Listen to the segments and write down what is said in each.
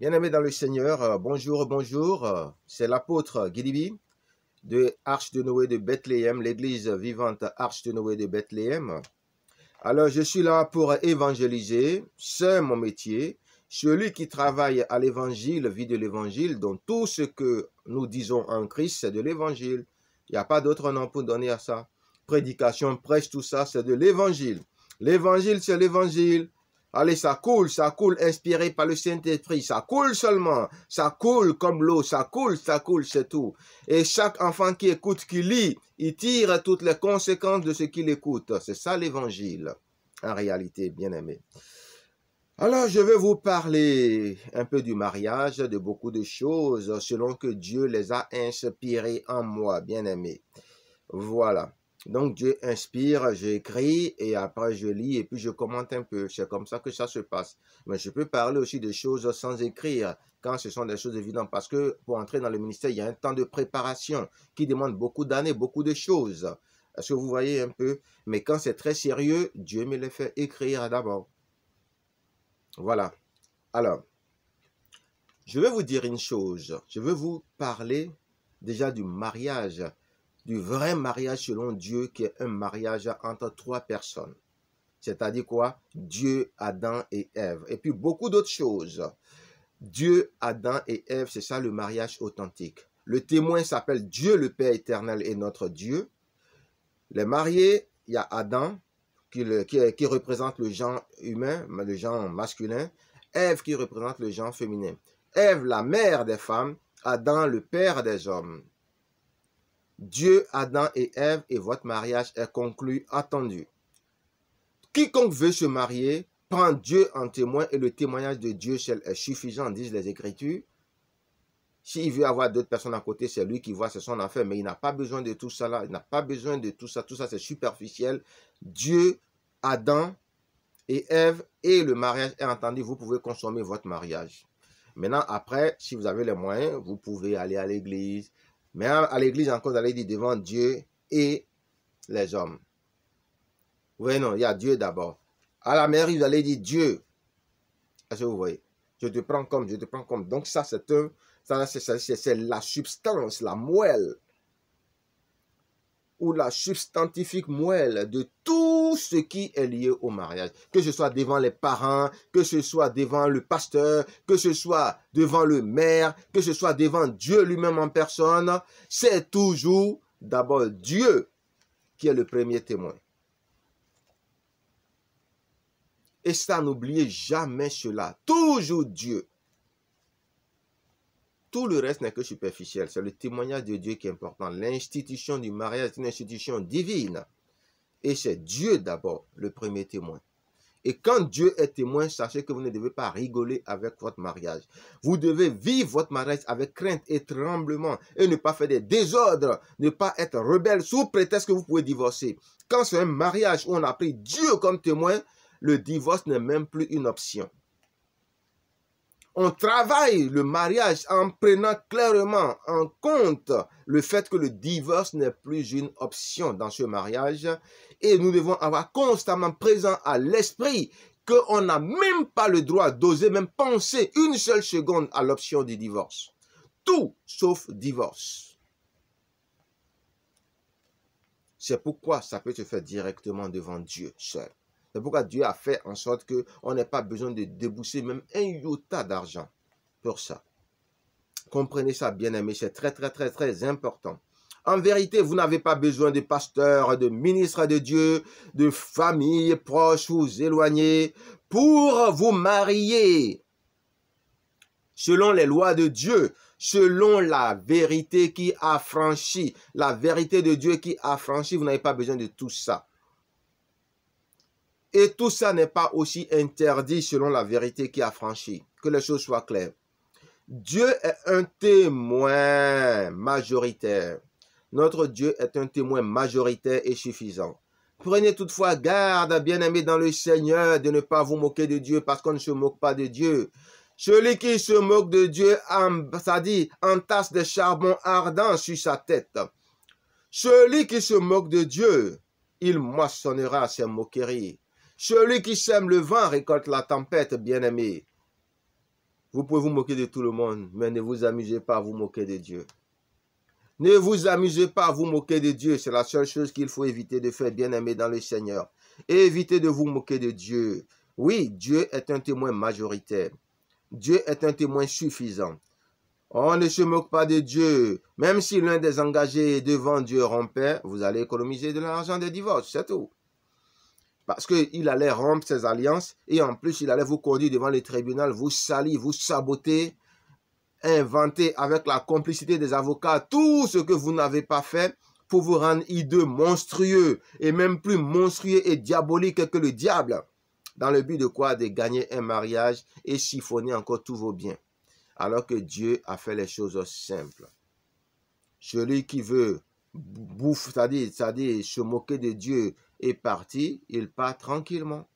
Bien-aimés dans le Seigneur, euh, bonjour, bonjour. Euh, c'est l'apôtre Guilibi de Arche de Noé de Bethléem, l'église vivante Arche de Noé de Bethléem. Alors, je suis là pour évangéliser, c'est mon métier. Celui qui travaille à l'évangile vit de l'évangile, donc tout ce que nous disons en Christ, c'est de l'évangile. Il n'y a pas d'autre nom pour donner à ça. Prédication, prêche, tout ça, c'est de l'évangile. L'évangile, c'est l'évangile. Allez, ça coule, ça coule, inspiré par le Saint-Esprit, ça coule seulement, ça coule comme l'eau, ça coule, ça coule, c'est tout. Et chaque enfant qui écoute, qui lit, il tire toutes les conséquences de ce qu'il écoute. C'est ça l'évangile, en réalité, bien aimé. Alors, je vais vous parler un peu du mariage, de beaucoup de choses, selon que Dieu les a inspirées en moi, bien aimé. Voilà. Donc Dieu inspire, j'écris et après je lis et puis je commente un peu. C'est comme ça que ça se passe. Mais je peux parler aussi des choses sans écrire quand ce sont des choses évidentes parce que pour entrer dans le ministère, il y a un temps de préparation qui demande beaucoup d'années, beaucoup de choses. Est-ce que vous voyez un peu Mais quand c'est très sérieux, Dieu me les fait écrire d'abord. Voilà. Alors, je vais vous dire une chose. Je veux vous parler déjà du mariage du vrai mariage selon Dieu qui est un mariage entre trois personnes. C'est-à-dire quoi Dieu, Adam et Ève. Et puis beaucoup d'autres choses. Dieu, Adam et Ève, c'est ça le mariage authentique. Le témoin s'appelle Dieu le Père éternel et notre Dieu. Les mariés, il y a Adam qui, qui, représente le genre humain, le genre masculin. Ève qui représente le genre féminin. Ève, la mère des femmes. Adam, le père des hommes. Dieu, Adam et Ève, et votre mariage est conclu, attendu. Quiconque veut se marier prend Dieu en témoin et le témoignage de Dieu est suffisant, disent les Écritures. S'il veut avoir d'autres personnes à côté, c'est lui qui voit, c'est son affaire, mais il n'a pas besoin de tout cela, il n'a pas besoin de tout ça, tout ça c'est superficiel. Dieu, Adam et Ève et le mariage est entendu, vous pouvez consommer votre mariage. Maintenant, après, si vous avez les moyens, vous pouvez aller à l'église, mais à l'église, encore, vous allez dire devant Dieu et les hommes. Oui, non, il y a Dieu d'abord. À la mer, vous allez dire Dieu. Est-ce vous voyez Je te prends comme, je te prends comme. Donc ça, c'est un, ça, c'est la substance, la moelle, ou la substantifique moelle de tout tout ce qui est lié au mariage. Que ce soit devant les parents, que ce soit devant le pasteur, que ce soit devant le maire, que ce soit devant Dieu lui-même en personne, c'est toujours d'abord Dieu qui est le premier témoin. Et ça, n'oubliez jamais cela. Toujours Dieu. Tout le reste n'est que superficiel. C'est le témoignage de Dieu qui est important. L'institution du mariage est une institution divine et c'est Dieu d'abord le premier témoin. Et quand Dieu est témoin, sachez que vous ne devez pas rigoler avec votre mariage. Vous devez vivre votre mariage avec crainte et tremblement et ne pas faire des désordres, ne pas être rebelle sous prétexte que vous pouvez divorcer. Quand c'est un mariage où on a pris Dieu comme témoin, le divorce n'est même plus une option on travaille le mariage en prenant clairement en compte le fait que le divorce n'est plus une option dans ce mariage. Et nous devons avoir constamment présent à l'esprit qu'on n'a même pas le droit d'oser même penser une seule seconde à l'option du divorce. Tout sauf divorce. C'est pourquoi ça peut se faire directement devant Dieu seul. C'est pourquoi Dieu a fait en sorte qu'on n'ait pas besoin de débousser même un iota d'argent pour ça. Comprenez ça, bien-aimé, c'est très, très, très, très important. En vérité, vous n'avez pas besoin de pasteurs, de ministres de Dieu, de familles proches ou éloignées pour vous marier selon les lois de Dieu, selon la vérité qui a franchi, la vérité de Dieu qui a franchi, Vous n'avez pas besoin de tout ça. Et tout ça n'est pas aussi interdit selon la vérité qui a franchi. Que les choses soient claires. Dieu est un témoin majoritaire. Notre Dieu est un témoin majoritaire et suffisant. Prenez toutefois garde, bien-aimés dans le Seigneur, de ne pas vous moquer de Dieu parce qu'on ne se moque pas de Dieu. Celui qui se moque de Dieu, ça dit, entasse de charbon ardent sur sa tête. Celui qui se moque de Dieu, il moissonnera ses moqueries. Celui qui sème le vent récolte la tempête, bien-aimé. Vous pouvez vous moquer de tout le monde, mais ne vous amusez pas à vous moquer de Dieu. Ne vous amusez pas à vous moquer de Dieu. C'est la seule chose qu'il faut éviter de faire, bien-aimé, dans le Seigneur. évitez de vous moquer de Dieu. Oui, Dieu est un témoin majoritaire. Dieu est un témoin suffisant. On ne se moque pas de Dieu. Même si l'un des engagés devant Dieu rompait, vous allez économiser de l'argent des divorces, c'est tout parce qu'il allait rompre ses alliances et en plus il allait vous conduire devant le tribunal, vous salir, vous saboter, inventer avec la complicité des avocats tout ce que vous n'avez pas fait pour vous rendre hideux, monstrueux et même plus monstrueux et diabolique que le diable dans le but de quoi De gagner un mariage et chiffonner encore tous vos biens. Alors que Dieu a fait les choses simples. Celui qui veut bouffe, c'est-à-dire se moquer de Dieu, et parti, il part tranquillement.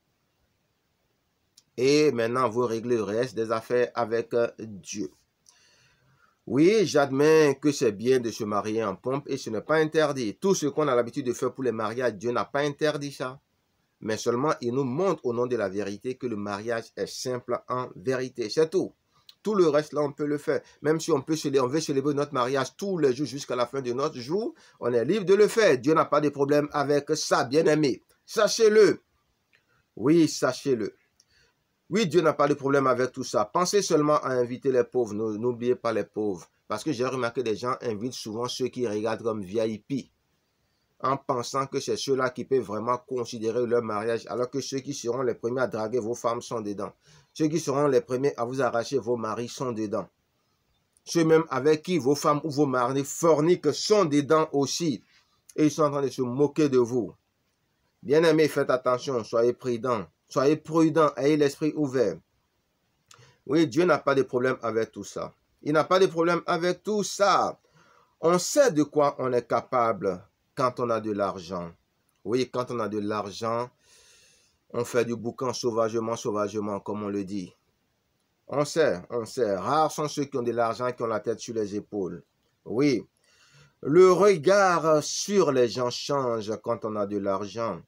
Et maintenant, vous réglez le reste des affaires avec euh, Dieu. Oui, j'admets que c'est bien de se marier en pompe et ce n'est pas interdit. Tout ce qu'on a l'habitude de faire pour les mariages, Dieu n'a pas interdit ça. Mais seulement, il nous montre au nom de la vérité que le mariage est simple en vérité. C'est tout. Tout le reste, là, on peut le faire. Même si on peut veut célébrer notre mariage tous les jours jusqu'à la fin de notre jour, on est libre de le faire. Dieu n'a pas de problème avec ça, bien-aimé. Sachez-le. Oui, sachez-le. Oui, Dieu n'a pas de problème avec tout ça. Pensez seulement à inviter les pauvres. N'oubliez pas les pauvres. Parce que j'ai remarqué des gens invitent souvent ceux qui regardent comme VIP en pensant que c'est ceux-là qui peuvent vraiment considérer leur mariage, alors que ceux qui seront les premiers à draguer vos femmes sont dedans. Ceux qui seront les premiers à vous arracher vos maris sont dedans. Ceux même avec qui vos femmes ou vos maris forniquent sont dedans aussi. Et ils sont en train de se moquer de vous. Bien-aimés, faites attention, soyez prudents. Soyez prudents, ayez l'esprit ouvert. Oui, Dieu n'a pas de problème avec tout ça. Il n'a pas de problème avec tout ça. On sait de quoi on est capable quand on a de l'argent. Oui, quand on a de l'argent, on fait du boucan sauvagement, sauvagement, comme on le dit. On sait, on sait. Rares sont ceux qui ont de l'argent qui ont la tête sur les épaules. Oui. Le regard sur les gens change quand on a de l'argent.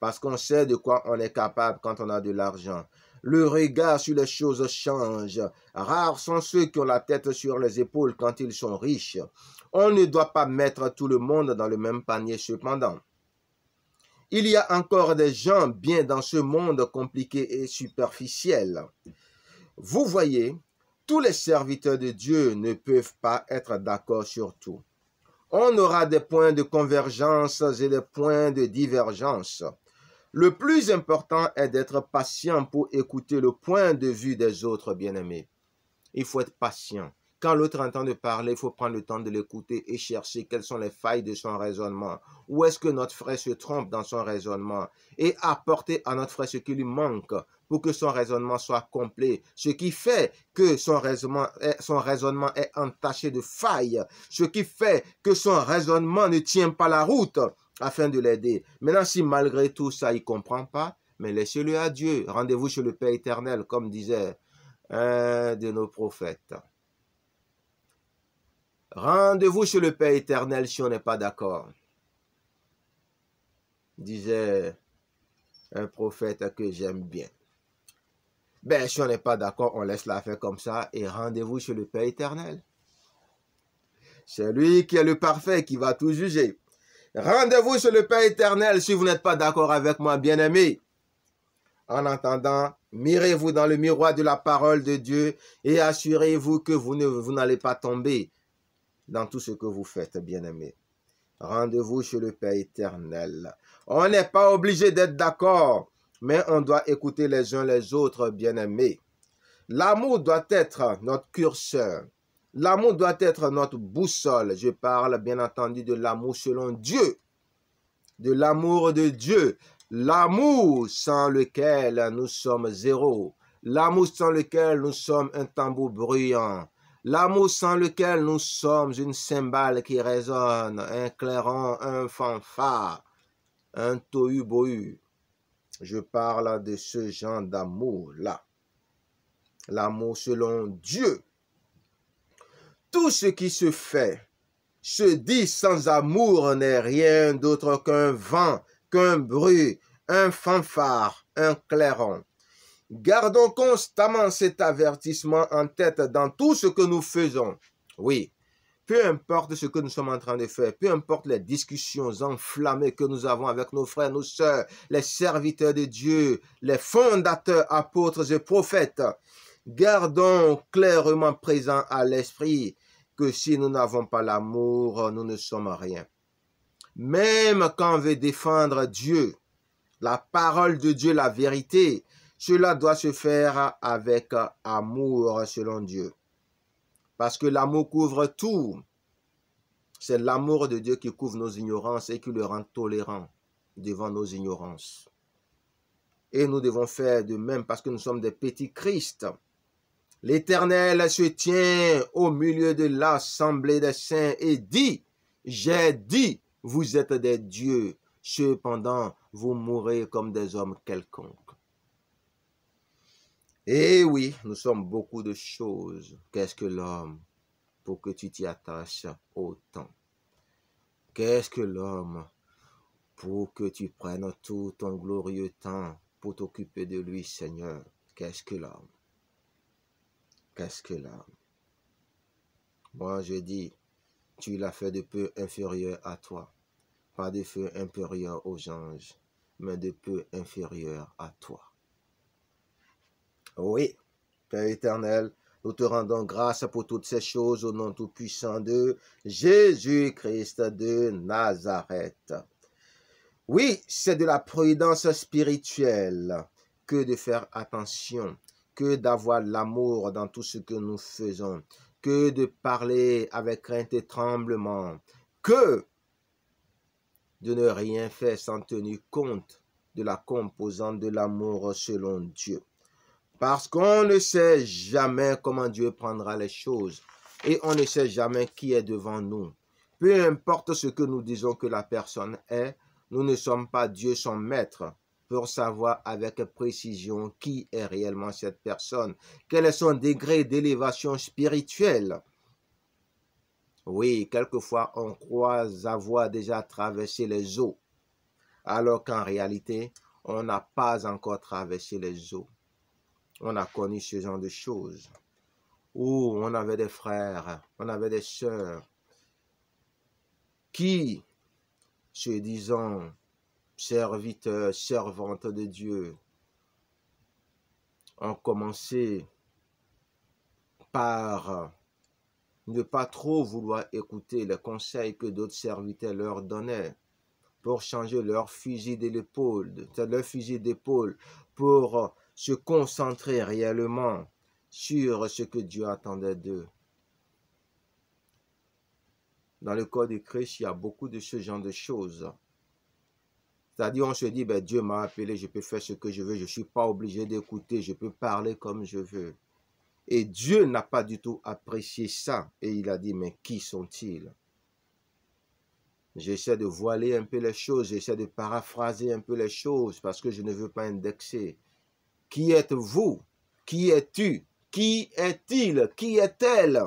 Parce qu'on sait de quoi on est capable quand on a de l'argent. Le regard sur les choses change. Rares sont ceux qui ont la tête sur les épaules quand ils sont riches. On ne doit pas mettre tout le monde dans le même panier cependant. Il y a encore des gens bien dans ce monde compliqué et superficiel. Vous voyez, tous les serviteurs de Dieu ne peuvent pas être d'accord sur tout. On aura des points de convergence et des points de divergence. Le plus important est d'être patient pour écouter le point de vue des autres bien-aimés. Il faut être patient. Quand l'autre entend de parler, il faut prendre le temps de l'écouter et chercher quelles sont les failles de son raisonnement. Où est-ce que notre frère se trompe dans son raisonnement Et apporter à notre frère ce qui lui manque pour que son raisonnement soit complet. Ce qui fait que son raisonnement est, son raisonnement est entaché de failles. Ce qui fait que son raisonnement ne tient pas la route afin de l'aider. Maintenant, si malgré tout ça, il ne comprend pas, mais laissez-le à Dieu. Rendez-vous chez le Père éternel, comme disait un de nos prophètes. Rendez-vous chez le Père éternel si on n'est pas d'accord. Disait un prophète que j'aime bien. Ben, si on n'est pas d'accord, on laisse l'affaire comme ça et rendez-vous chez le Père éternel. C'est lui qui est le parfait, qui va tout juger. Rendez-vous chez le Père éternel si vous n'êtes pas d'accord avec moi, bien-aimé. En attendant, mirez-vous dans le miroir de la parole de Dieu et assurez-vous que vous n'allez vous pas tomber dans tout ce que vous faites, bien-aimés. Rendez-vous chez le Père éternel. On n'est pas obligé d'être d'accord, mais on doit écouter les uns les autres, bien-aimés. L'amour doit être notre curseur. L'amour doit être notre boussole. Je parle bien entendu de l'amour selon Dieu, de l'amour de Dieu, l'amour sans lequel nous sommes zéro, l'amour sans lequel nous sommes un tambour bruyant, L'amour sans lequel nous sommes une cymbale qui résonne, un clairon, un fanfare, un tohu-bohu. Je parle de ce genre d'amour-là. L'amour selon Dieu. Tout ce qui se fait, se dit sans amour n'est rien d'autre qu'un vent, qu'un bruit, un fanfare, un clairon. Gardons constamment cet avertissement en tête dans tout ce que nous faisons. Oui, peu importe ce que nous sommes en train de faire, peu importe les discussions enflammées que nous avons avec nos frères, nos sœurs, les serviteurs de Dieu, les fondateurs, apôtres et prophètes, gardons clairement présent à l'esprit que si nous n'avons pas l'amour, nous ne sommes rien. Même quand on veut défendre Dieu, la parole de Dieu, la vérité, cela doit se faire avec amour selon Dieu. Parce que l'amour couvre tout. C'est l'amour de Dieu qui couvre nos ignorances et qui le rend tolérant devant nos ignorances. Et nous devons faire de même parce que nous sommes des petits Christ. L'Éternel se tient au milieu de l'assemblée des saints et dit, j'ai dit, vous êtes des dieux, cependant vous mourrez comme des hommes quelconques. Eh oui, nous sommes beaucoup de choses. Qu'est-ce que l'homme pour que tu t'y attaches autant Qu'est-ce que l'homme pour que tu prennes tout ton glorieux temps pour t'occuper de lui, Seigneur Qu'est-ce que l'homme Qu'est-ce que l'homme Moi, je dis, tu l'as fait de peu inférieur à toi, pas de peu inférieur aux anges, mais de peu inférieur à toi. Oui, Père éternel, nous te rendons grâce pour toutes ces choses au nom tout-puissant de Jésus-Christ de Nazareth. Oui, c'est de la prudence spirituelle que de faire attention, que d'avoir l'amour dans tout ce que nous faisons, que de parler avec crainte et tremblement, que de ne rien faire sans tenir compte de la composante de l'amour selon Dieu. Parce qu'on ne sait jamais comment Dieu prendra les choses. Et on ne sait jamais qui est devant nous. Peu importe ce que nous disons que la personne est, nous ne sommes pas Dieu son maître pour savoir avec précision qui est réellement cette personne, quel est son degré d'élévation spirituelle. Oui, quelquefois on croit avoir déjà traversé les eaux, alors qu'en réalité, on n'a pas encore traversé les eaux. On a connu ce genre de choses. Où on avait des frères, on avait des sœurs qui, se disant serviteurs, servantes de Dieu, ont commencé par ne pas trop vouloir écouter les conseils que d'autres serviteurs leur donnaient pour changer leur fusil d'épaule, leur fusil d'épaule, pour se concentrer réellement sur ce que Dieu attendait d'eux. Dans le corps de Christ, il y a beaucoup de ce genre de choses. C'est-à-dire, on se dit, ben, Dieu m'a appelé, je peux faire ce que je veux, je ne suis pas obligé d'écouter, je peux parler comme je veux. Et Dieu n'a pas du tout apprécié ça. Et il a dit, mais qui sont-ils J'essaie de voiler un peu les choses, j'essaie de paraphraser un peu les choses parce que je ne veux pas indexer. Qui êtes-vous Qui es-tu Qui est-il Qui est-elle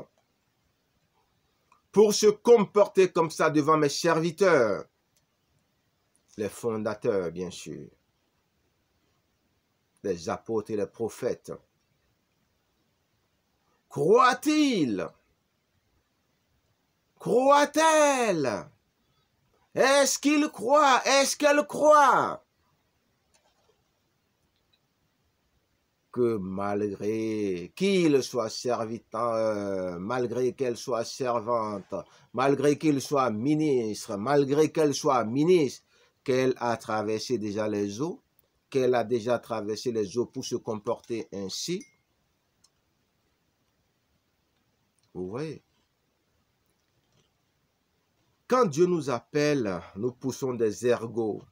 Pour se comporter comme ça devant mes serviteurs, les fondateurs, bien sûr, les apôtres et les prophètes. Croit-il Croit-elle Est-ce qu'il croit Est-ce qu'elle croit que malgré qu'il soit serviteur, malgré qu'elle soit servante, malgré qu'il soit ministre, malgré qu'elle soit ministre, qu'elle a traversé déjà les eaux, qu'elle a déjà traversé les eaux pour se comporter ainsi. Vous voyez Quand Dieu nous appelle, nous poussons des ergots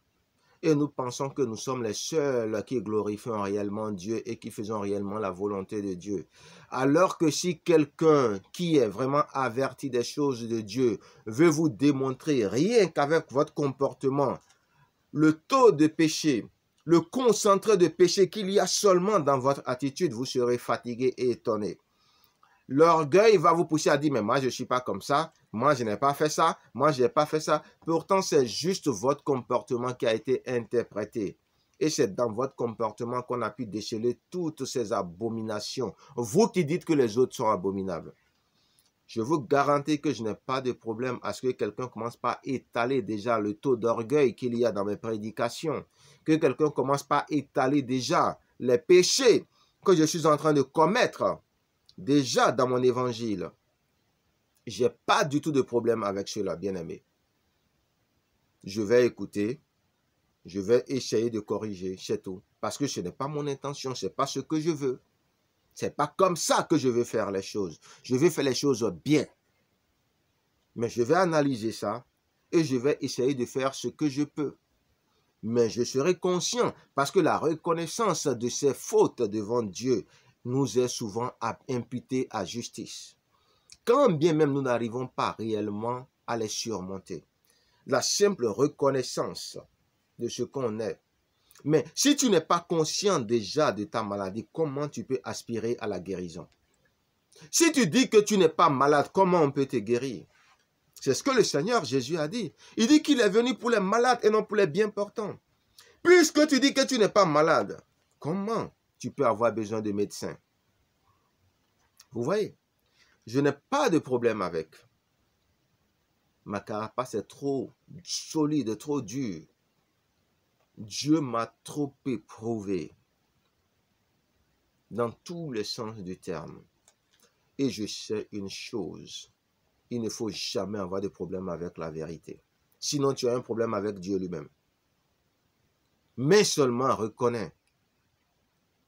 et nous pensons que nous sommes les seuls qui glorifions réellement Dieu et qui faisons réellement la volonté de Dieu. Alors que si quelqu'un qui est vraiment averti des choses de Dieu veut vous démontrer rien qu'avec votre comportement, le taux de péché, le concentré de péché qu'il y a seulement dans votre attitude, vous serez fatigué et étonné. L'orgueil va vous pousser à dire, mais moi je ne suis pas comme ça, moi je n'ai pas fait ça, moi je n'ai pas fait ça. Pourtant, c'est juste votre comportement qui a été interprété. Et c'est dans votre comportement qu'on a pu décheler toutes ces abominations. Vous qui dites que les autres sont abominables. Je vous garantis que je n'ai pas de problème à ce que quelqu'un commence par étaler déjà le taux d'orgueil qu'il y a dans mes prédications. Que quelqu'un commence par étaler déjà les péchés que je suis en train de commettre Déjà dans mon évangile, je n'ai pas du tout de problème avec cela, bien-aimé. Je vais écouter, je vais essayer de corriger, c'est tout. Parce que ce n'est pas mon intention, ce n'est pas ce que je veux. C'est pas comme ça que je veux faire les choses. Je veux faire les choses bien. Mais je vais analyser ça et je vais essayer de faire ce que je peux. Mais je serai conscient parce que la reconnaissance de ses fautes devant Dieu nous est souvent imputé à justice, quand bien même nous n'arrivons pas réellement à les surmonter. La simple reconnaissance de ce qu'on est. Mais si tu n'es pas conscient déjà de ta maladie, comment tu peux aspirer à la guérison Si tu dis que tu n'es pas malade, comment on peut te guérir C'est ce que le Seigneur Jésus a dit. Il dit qu'il est venu pour les malades et non pour les bien portants. Puisque tu dis que tu n'es pas malade, comment tu peux avoir besoin de médecins. Vous voyez, je n'ai pas de problème avec. Ma carapace est trop solide, trop dure. Dieu m'a trop éprouvé dans tous les sens du terme. Et je sais une chose, il ne faut jamais avoir de problème avec la vérité. Sinon, tu as un problème avec Dieu lui-même. Mais seulement reconnais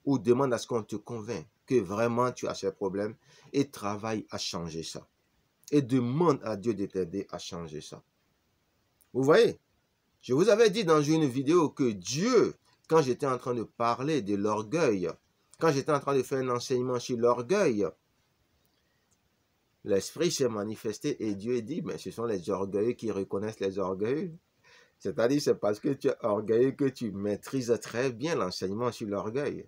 ou demande à ce qu'on te convainc que vraiment tu as ce problème et travaille à changer ça. Et demande à Dieu de t'aider à changer ça. Vous voyez, je vous avais dit dans une vidéo que Dieu, quand j'étais en train de parler de l'orgueil, quand j'étais en train de faire un enseignement sur l'orgueil, l'esprit s'est manifesté et Dieu dit, mais ce sont les orgueilleux qui reconnaissent les orgueilleux. C'est-à-dire, c'est parce que tu es orgueilleux que tu maîtrises très bien l'enseignement sur l'orgueil.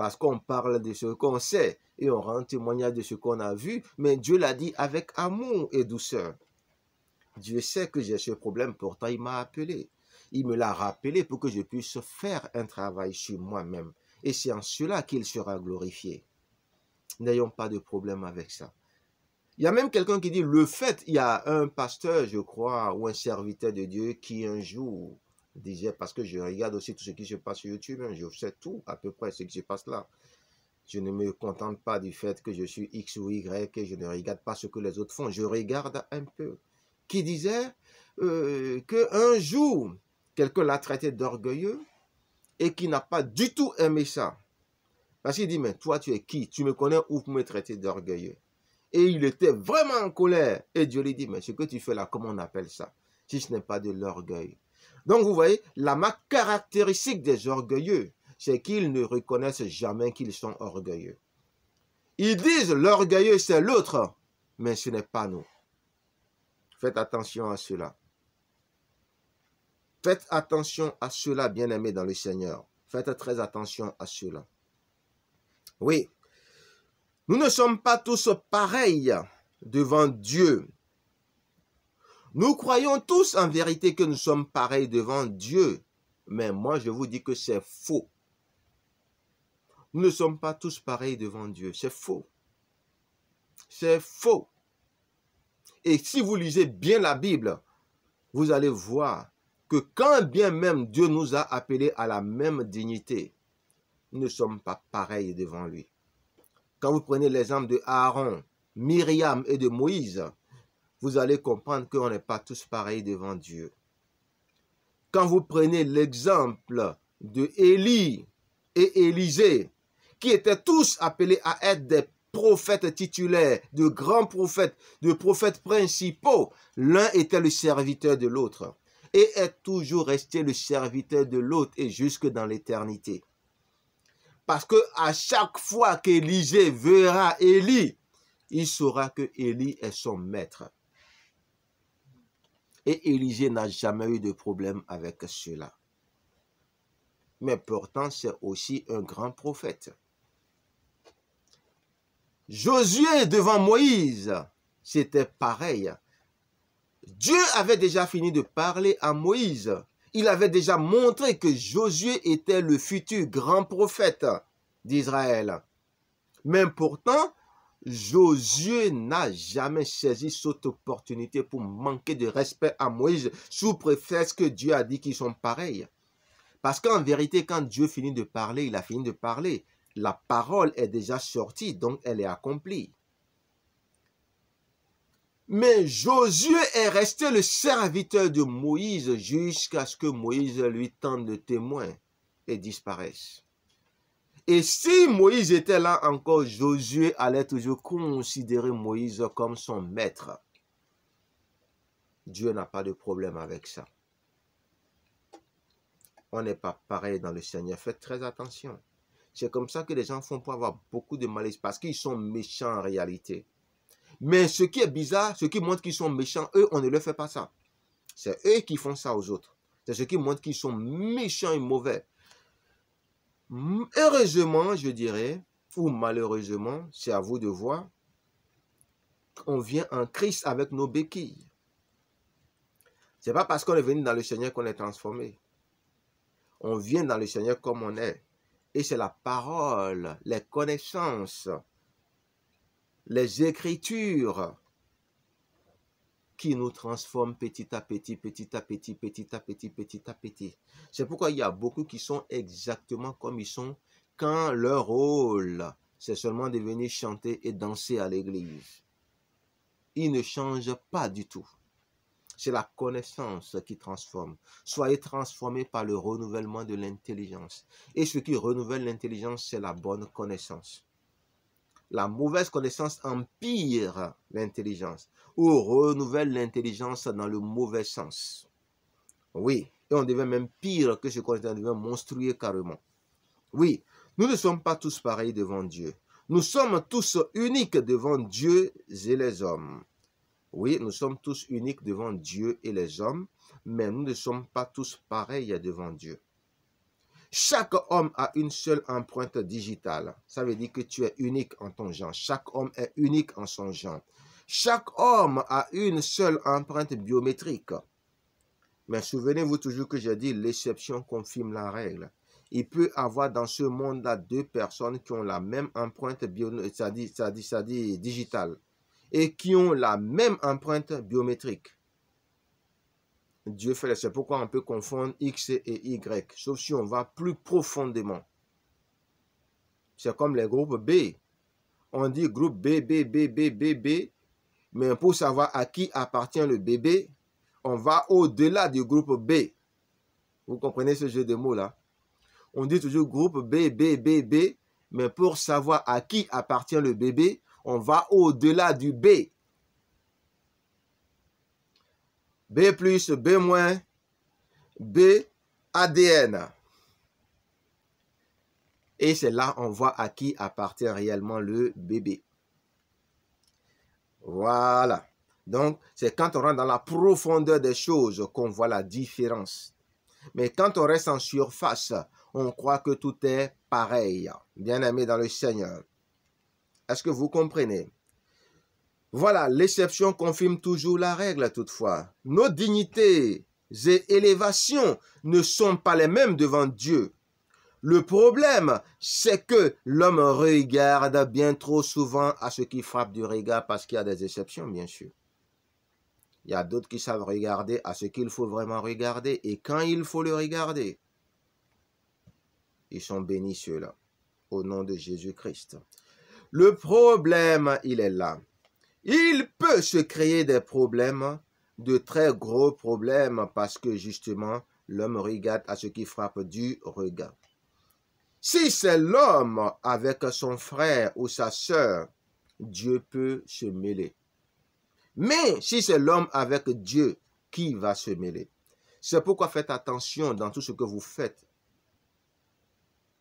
Parce qu'on parle de ce qu'on sait et on rend témoignage de ce qu'on a vu, mais Dieu l'a dit avec amour et douceur. Dieu sait que j'ai ce problème, pourtant il m'a appelé. Il me l'a rappelé pour que je puisse faire un travail sur moi-même. Et c'est en cela qu'il sera glorifié. N'ayons pas de problème avec ça. Il y a même quelqu'un qui dit, le fait, il y a un pasteur, je crois, ou un serviteur de Dieu qui un jour disait, parce que je regarde aussi tout ce qui se passe sur YouTube, hein, je sais tout à peu près ce qui se passe là. Je ne me contente pas du fait que je suis X ou Y, et je ne regarde pas ce que les autres font, je regarde un peu. Qui disait euh, qu'un jour, quelqu'un l'a traité d'orgueilleux et qui n'a pas du tout aimé ça. Parce qu'il dit, mais toi tu es qui Tu me connais ou pour me traiter d'orgueilleux Et il était vraiment en colère. Et Dieu lui dit, mais ce que tu fais là, comment on appelle ça Si ce n'est pas de l'orgueil. Donc vous voyez, la marque caractéristique des orgueilleux, c'est qu'ils ne reconnaissent jamais qu'ils sont orgueilleux. Ils disent l'orgueilleux c'est l'autre, mais ce n'est pas nous. Faites attention à cela. Faites attention à cela, bien-aimés dans le Seigneur. Faites très attention à cela. Oui, nous ne sommes pas tous pareils devant Dieu. Nous croyons tous en vérité que nous sommes pareils devant Dieu. Mais moi, je vous dis que c'est faux. Nous ne sommes pas tous pareils devant Dieu. C'est faux. C'est faux. Et si vous lisez bien la Bible, vous allez voir que quand bien même Dieu nous a appelés à la même dignité, nous ne sommes pas pareils devant lui. Quand vous prenez l'exemple de Aaron, Myriam et de Moïse, vous allez comprendre qu'on n'est pas tous pareils devant Dieu. Quand vous prenez l'exemple de Élie et Élisée, qui étaient tous appelés à être des prophètes titulaires, de grands prophètes, de prophètes principaux, l'un était le serviteur de l'autre et est toujours resté le serviteur de l'autre et jusque dans l'éternité. Parce que à chaque fois qu'Élisée verra Élie, il saura que Élie est son maître. Et Élisée n'a jamais eu de problème avec cela. Mais pourtant, c'est aussi un grand prophète. Josué devant Moïse, c'était pareil. Dieu avait déjà fini de parler à Moïse. Il avait déjà montré que Josué était le futur grand prophète d'Israël. Mais pourtant, Josué n'a jamais saisi cette opportunité pour manquer de respect à Moïse sous prétexte que Dieu a dit qu'ils sont pareils. Parce qu'en vérité, quand Dieu finit de parler, il a fini de parler. La parole est déjà sortie, donc elle est accomplie. Mais Josué est resté le serviteur de Moïse jusqu'à ce que Moïse lui tende le témoin et disparaisse. Et si Moïse était là encore, Josué allait toujours considérer Moïse comme son maître. Dieu n'a pas de problème avec ça. On n'est pas pareil dans le Seigneur. Faites très attention. C'est comme ça que les gens font pour avoir beaucoup de malice, parce qu'ils sont méchants en réalité. Mais ce qui est bizarre, ce qui montre qu'ils sont méchants, eux, on ne leur fait pas ça. C'est eux qui font ça aux autres. C'est ce qui montre qu'ils sont méchants et mauvais. Mm, heureusement, je dirais, ou malheureusement, c'est à vous de voir, on vient en Christ avec nos béquilles. C'est pas parce qu'on est venu dans le Seigneur qu'on est transformé. On vient dans le Seigneur comme on est. Et c'est la parole, les connaissances, les écritures qui nous transforme petit à petit, petit à petit, petit à petit, petit à petit. C'est pourquoi il y a beaucoup qui sont exactement comme ils sont quand leur rôle, c'est seulement de venir chanter et danser à l'église. Ils ne changent pas du tout. C'est la connaissance qui transforme. Soyez transformés par le renouvellement de l'intelligence. Et ce qui renouvelle l'intelligence, c'est la bonne connaissance. La mauvaise connaissance empire l'intelligence ou renouvelle l'intelligence dans le mauvais sens. Oui, et on devient même pire que ce qu'on était, on devient monstrueux carrément. Oui, nous ne sommes pas tous pareils devant Dieu. Nous sommes tous uniques devant Dieu et les hommes. Oui, nous sommes tous uniques devant Dieu et les hommes, mais nous ne sommes pas tous pareils devant Dieu. Chaque homme a une seule empreinte digitale. Ça veut dire que tu es unique en ton genre. Chaque homme est unique en son genre. Chaque homme a une seule empreinte biométrique. Mais souvenez-vous toujours que j'ai dit l'exception confirme la règle. Il peut avoir dans ce monde-là deux personnes qui ont la même empreinte biométrique, dit digitale, et qui ont la même empreinte biométrique. Dieu fait C'est pourquoi on peut confondre X et Y, sauf si on va plus profondément. C'est comme les groupes B. On dit groupe B, B, B, B, B, B, mais pour savoir à qui appartient le bébé, on va au-delà du groupe B. Vous comprenez ce jeu de mots-là On dit toujours groupe B, B, B, B, mais pour savoir à qui appartient le bébé, on va au-delà du B. B plus, B moins, B, ADN. Et c'est là on voit à qui appartient réellement le bébé. Voilà. Donc, c'est quand on rentre dans la profondeur des choses qu'on voit la différence. Mais quand on reste en surface, on croit que tout est pareil. Bien-aimé dans le Seigneur. Est-ce que vous comprenez Voilà, l'exception confirme toujours la règle toutefois. Nos dignités et élévations ne sont pas les mêmes devant Dieu. Le problème, c'est que l'homme regarde bien trop souvent à ce qui frappe du regard parce qu'il y a des exceptions, bien sûr. Il y a d'autres qui savent regarder à ce qu'il faut vraiment regarder et quand il faut le regarder. Ils sont bénis ceux-là, au nom de Jésus-Christ. Le problème, il est là. Il peut se créer des problèmes, de très gros problèmes, parce que justement, l'homme regarde à ce qui frappe du regard. Si c'est l'homme avec son frère ou sa sœur, Dieu peut se mêler. Mais si c'est l'homme avec Dieu, qui va se mêler C'est pourquoi faites attention dans tout ce que vous faites.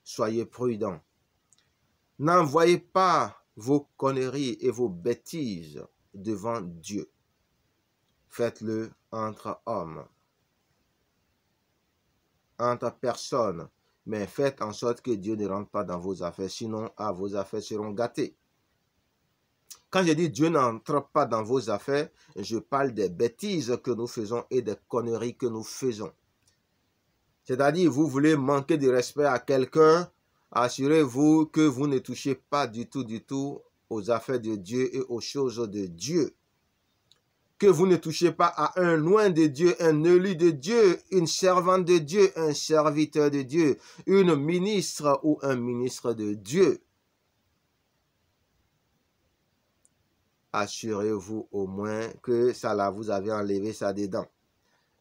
Soyez prudents. N'envoyez pas vos conneries et vos bêtises devant Dieu. Faites-le entre hommes, entre personnes mais faites en sorte que Dieu ne rentre pas dans vos affaires, sinon ah, vos affaires seront gâtées. Quand je dis Dieu n'entre pas dans vos affaires, je parle des bêtises que nous faisons et des conneries que nous faisons. C'est-à-dire, vous voulez manquer de respect à quelqu'un, assurez-vous que vous ne touchez pas du tout, du tout aux affaires de Dieu et aux choses de Dieu que vous ne touchez pas à un loin de Dieu, un élu de Dieu, une servante de Dieu, un serviteur de Dieu, une ministre ou un ministre de Dieu. Assurez-vous au moins que ça là, vous avez enlevé ça dedans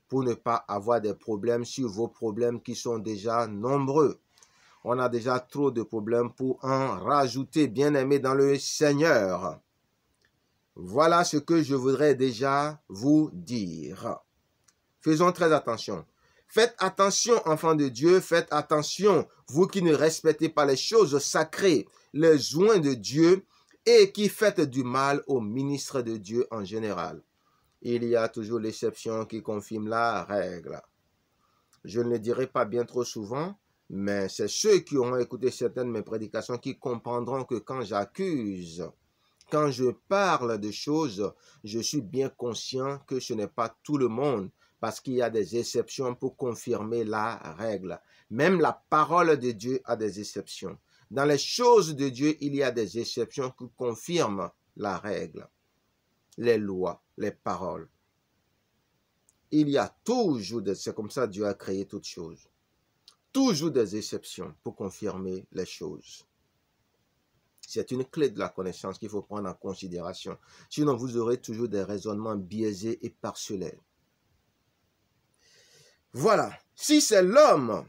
pour ne pas avoir des problèmes sur vos problèmes qui sont déjà nombreux. On a déjà trop de problèmes pour en rajouter, bien aimé dans le Seigneur. Voilà ce que je voudrais déjà vous dire. Faisons très attention. Faites attention, enfants de Dieu, faites attention, vous qui ne respectez pas les choses sacrées, les joints de Dieu, et qui faites du mal aux ministres de Dieu en général. Il y a toujours l'exception qui confirme la règle. Je ne le dirai pas bien trop souvent, mais c'est ceux qui auront écouté certaines de mes prédications qui comprendront que quand j'accuse quand je parle de choses, je suis bien conscient que ce n'est pas tout le monde, parce qu'il y a des exceptions pour confirmer la règle. Même la parole de Dieu a des exceptions. Dans les choses de Dieu, il y a des exceptions qui confirment la règle, les lois, les paroles. Il y a toujours des... C'est comme ça Dieu a créé toutes choses. Toujours des exceptions pour confirmer les choses. C'est une clé de la connaissance qu'il faut prendre en considération. Sinon, vous aurez toujours des raisonnements biaisés et parcellaires. Voilà. Si c'est l'homme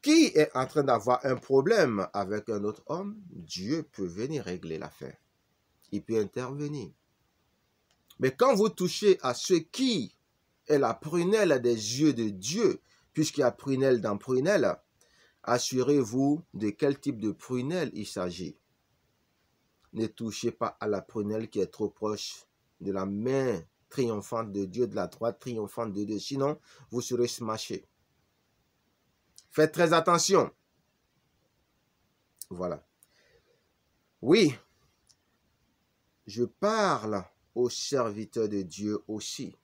qui est en train d'avoir un problème avec un autre homme, Dieu peut venir régler l'affaire. Il peut intervenir. Mais quand vous touchez à ce qui est la prunelle des yeux de Dieu, puisqu'il y a prunelle dans prunelle, Assurez-vous de quel type de prunelle il s'agit. Ne touchez pas à la prunelle qui est trop proche de la main triomphante de Dieu, de la droite triomphante de Dieu, sinon vous serez smashé. Faites très attention. Voilà. Oui, je parle aux serviteurs de Dieu aussi,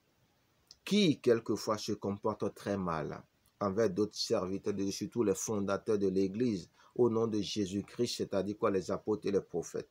qui quelquefois se comportent très mal envers d'autres serviteurs, de, surtout les fondateurs de l'Église, au nom de Jésus-Christ, c'est-à-dire quoi les apôtres et les prophètes.